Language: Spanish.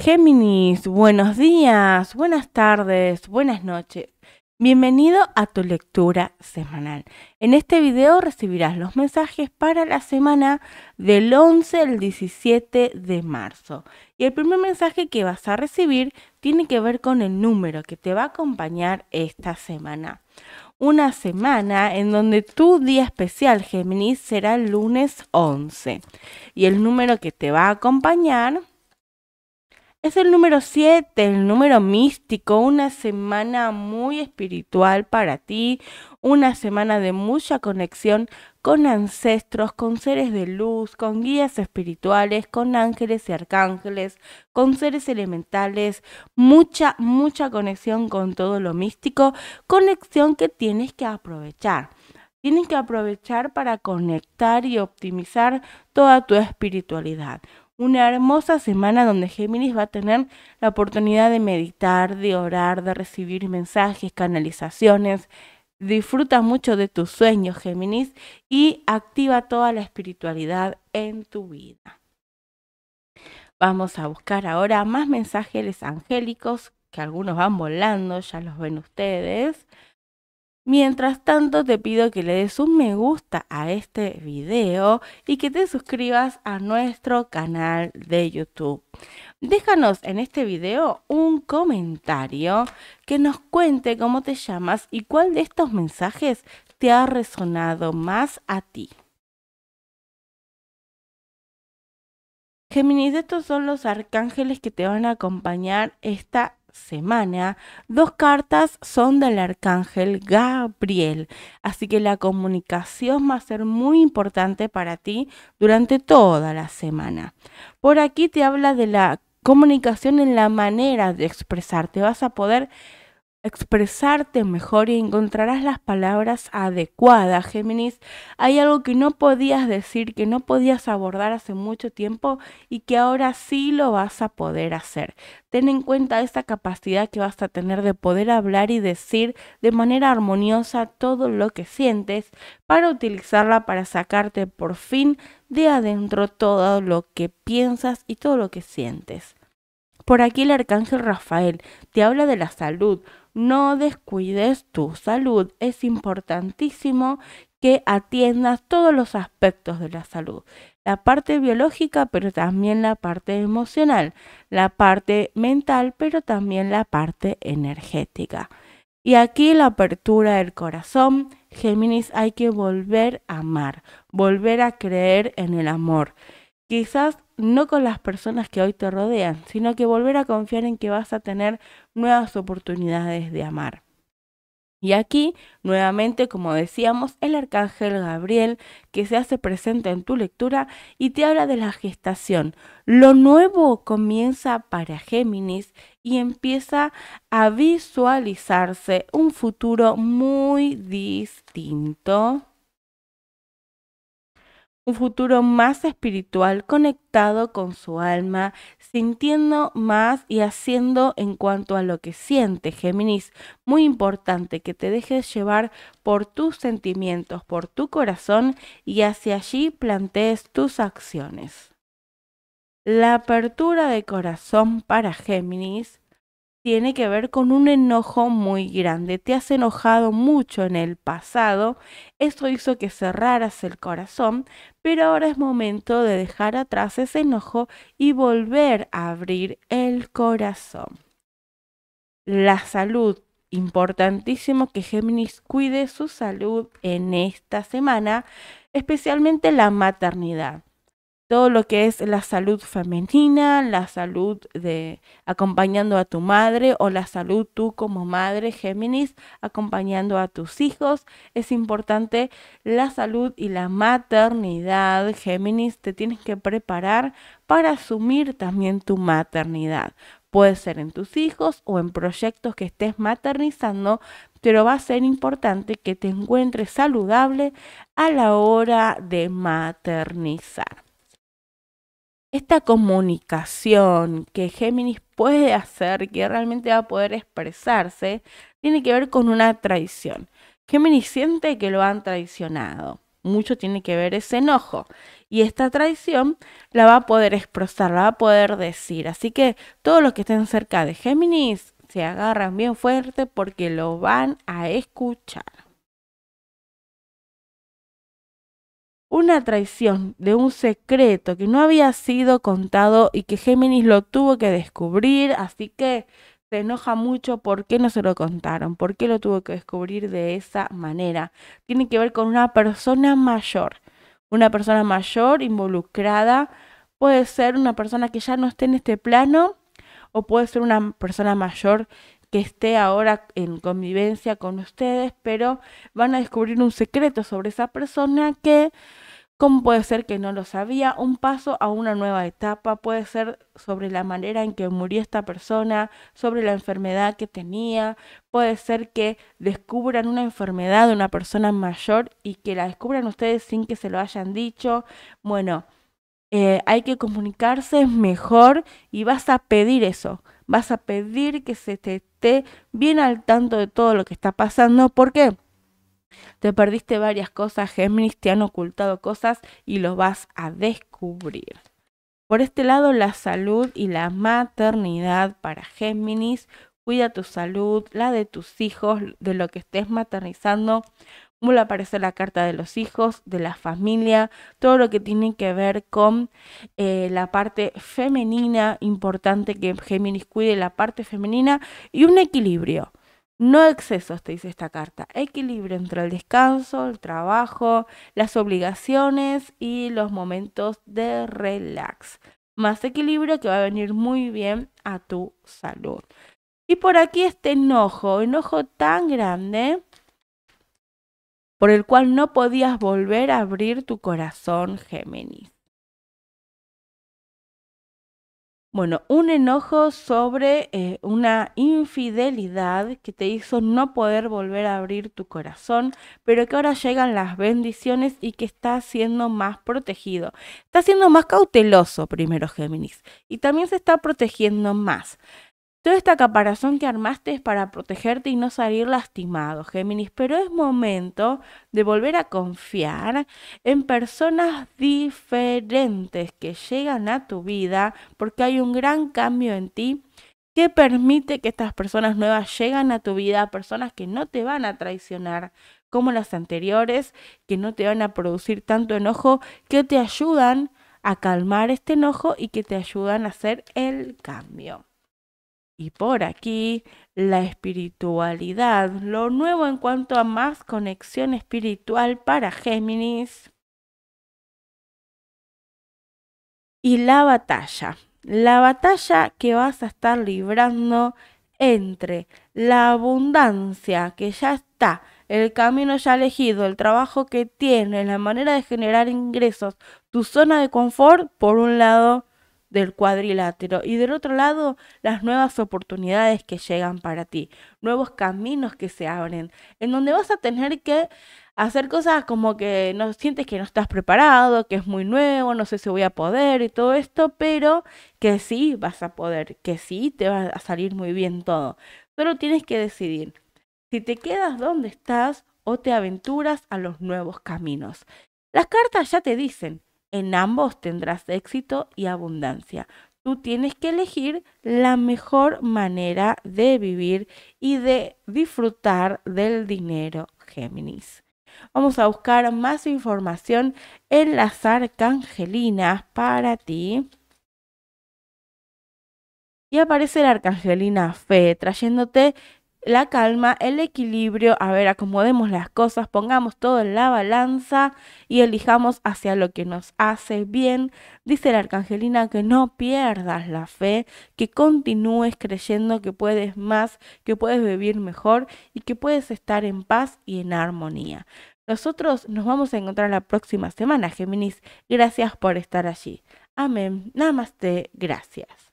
Géminis, buenos días, buenas tardes, buenas noches. Bienvenido a tu lectura semanal. En este video recibirás los mensajes para la semana del 11 al 17 de marzo. Y el primer mensaje que vas a recibir tiene que ver con el número que te va a acompañar esta semana. Una semana en donde tu día especial, Géminis, será el lunes 11. Y el número que te va a acompañar es el número 7, el número místico, una semana muy espiritual para ti, una semana de mucha conexión con ancestros, con seres de luz, con guías espirituales, con ángeles y arcángeles, con seres elementales, mucha, mucha conexión con todo lo místico, conexión que tienes que aprovechar. Tienes que aprovechar para conectar y optimizar toda tu espiritualidad una hermosa semana donde Géminis va a tener la oportunidad de meditar, de orar, de recibir mensajes, canalizaciones. Disfruta mucho de tus sueños, Géminis, y activa toda la espiritualidad en tu vida. Vamos a buscar ahora más mensajes angélicos, que algunos van volando, ya los ven ustedes. Mientras tanto te pido que le des un me gusta a este video y que te suscribas a nuestro canal de YouTube. Déjanos en este video un comentario que nos cuente cómo te llamas y cuál de estos mensajes te ha resonado más a ti. Géminis, estos son los arcángeles que te van a acompañar esta semana, dos cartas son del arcángel Gabriel. Así que la comunicación va a ser muy importante para ti durante toda la semana. Por aquí te habla de la comunicación en la manera de expresarte. Vas a poder expresarte mejor y encontrarás las palabras adecuadas, Géminis. Hay algo que no podías decir, que no podías abordar hace mucho tiempo y que ahora sí lo vas a poder hacer. Ten en cuenta esta capacidad que vas a tener de poder hablar y decir de manera armoniosa todo lo que sientes para utilizarla para sacarte por fin de adentro todo lo que piensas y todo lo que sientes. Por aquí el arcángel Rafael te habla de la salud, no descuides tu salud. Es importantísimo que atiendas todos los aspectos de la salud. La parte biológica, pero también la parte emocional, la parte mental, pero también la parte energética. Y aquí la apertura del corazón, Géminis, hay que volver a amar, volver a creer en el amor. Quizás no con las personas que hoy te rodean, sino que volver a confiar en que vas a tener nuevas oportunidades de amar. Y aquí, nuevamente, como decíamos, el arcángel Gabriel, que se hace presente en tu lectura y te habla de la gestación. Lo nuevo comienza para Géminis y empieza a visualizarse un futuro muy distinto un futuro más espiritual, conectado con su alma, sintiendo más y haciendo en cuanto a lo que siente, Géminis. Muy importante que te dejes llevar por tus sentimientos, por tu corazón y hacia allí plantees tus acciones. La apertura de corazón para Géminis tiene que ver con un enojo muy grande. Te has enojado mucho en el pasado, esto hizo que cerraras el corazón, pero ahora es momento de dejar atrás ese enojo y volver a abrir el corazón. La salud. Importantísimo que Géminis cuide su salud en esta semana, especialmente la maternidad todo lo que es la salud femenina, la salud de acompañando a tu madre o la salud tú como madre Géminis acompañando a tus hijos. Es importante la salud y la maternidad Géminis. Te tienes que preparar para asumir también tu maternidad. Puede ser en tus hijos o en proyectos que estés maternizando, pero va a ser importante que te encuentres saludable a la hora de maternizar esta comunicación que Géminis puede hacer, que realmente va a poder expresarse, tiene que ver con una traición. Géminis siente que lo han traicionado. Mucho tiene que ver ese enojo. Y esta traición la va a poder expresar, la va a poder decir. Así que todos los que estén cerca de Géminis se agarran bien fuerte porque lo van a escuchar. una traición de un secreto que no había sido contado y que Géminis lo tuvo que descubrir, así que se enoja mucho por qué no se lo contaron, por qué lo tuvo que descubrir de esa manera. Tiene que ver con una persona mayor, una persona mayor involucrada, puede ser una persona que ya no esté en este plano o puede ser una persona mayor que esté ahora en convivencia con ustedes, pero van a descubrir un secreto sobre esa persona que, cómo puede ser que no lo sabía, un paso a una nueva etapa, puede ser sobre la manera en que murió esta persona, sobre la enfermedad que tenía, puede ser que descubran una enfermedad de una persona mayor y que la descubran ustedes sin que se lo hayan dicho. Bueno. Eh, hay que comunicarse mejor y vas a pedir eso vas a pedir que se te esté bien al tanto de todo lo que está pasando. ¿Por qué? Te perdiste varias cosas, Géminis, te han ocultado cosas y lo vas a descubrir. Por este lado, la salud y la maternidad para Géminis. Cuida tu salud, la de tus hijos, de lo que estés maternizando, Vuelve a la carta de los hijos, de la familia, todo lo que tiene que ver con eh, la parte femenina, importante que Géminis cuide la parte femenina y un equilibrio. No excesos, te dice esta carta. Equilibrio entre el descanso, el trabajo, las obligaciones y los momentos de relax. Más equilibrio que va a venir muy bien a tu salud. Y por aquí este enojo, enojo tan grande por el cual no podías volver a abrir tu corazón, Géminis. Bueno, un enojo sobre eh, una infidelidad que te hizo no poder volver a abrir tu corazón, pero que ahora llegan las bendiciones y que está siendo más protegido. está siendo más cauteloso primero, Géminis, y también se está protegiendo más. Toda esta caparazón que armaste es para protegerte y no salir lastimado, Géminis, pero es momento de volver a confiar en personas diferentes que llegan a tu vida porque hay un gran cambio en ti que permite que estas personas nuevas lleguen a tu vida, personas que no te van a traicionar como las anteriores, que no te van a producir tanto enojo, que te ayudan a calmar este enojo y que te ayudan a hacer el cambio y por aquí la espiritualidad, lo nuevo en cuanto a más conexión espiritual para Géminis. Y la batalla, la batalla que vas a estar librando entre la abundancia que ya está, el camino ya elegido, el trabajo que tienes, la manera de generar ingresos, tu zona de confort, por un lado, del cuadrilátero y del otro lado las nuevas oportunidades que llegan para ti, nuevos caminos que se abren, en donde vas a tener que hacer cosas como que no sientes que no estás preparado, que es muy nuevo, no sé si voy a poder y todo esto, pero que sí vas a poder, que sí te va a salir muy bien todo. Solo tienes que decidir si te quedas donde estás o te aventuras a los nuevos caminos. Las cartas ya te dicen, en ambos tendrás éxito y abundancia. Tú tienes que elegir la mejor manera de vivir y de disfrutar del dinero, Géminis. Vamos a buscar más información en las arcangelinas para ti. Y aparece la arcangelina Fe, trayéndote la calma, el equilibrio, a ver, acomodemos las cosas, pongamos todo en la balanza y elijamos hacia lo que nos hace bien. Dice la arcangelina que no pierdas la fe, que continúes creyendo que puedes más, que puedes vivir mejor y que puedes estar en paz y en armonía. Nosotros nos vamos a encontrar la próxima semana, Géminis. Gracias por estar allí. Amén. Namaste. Gracias.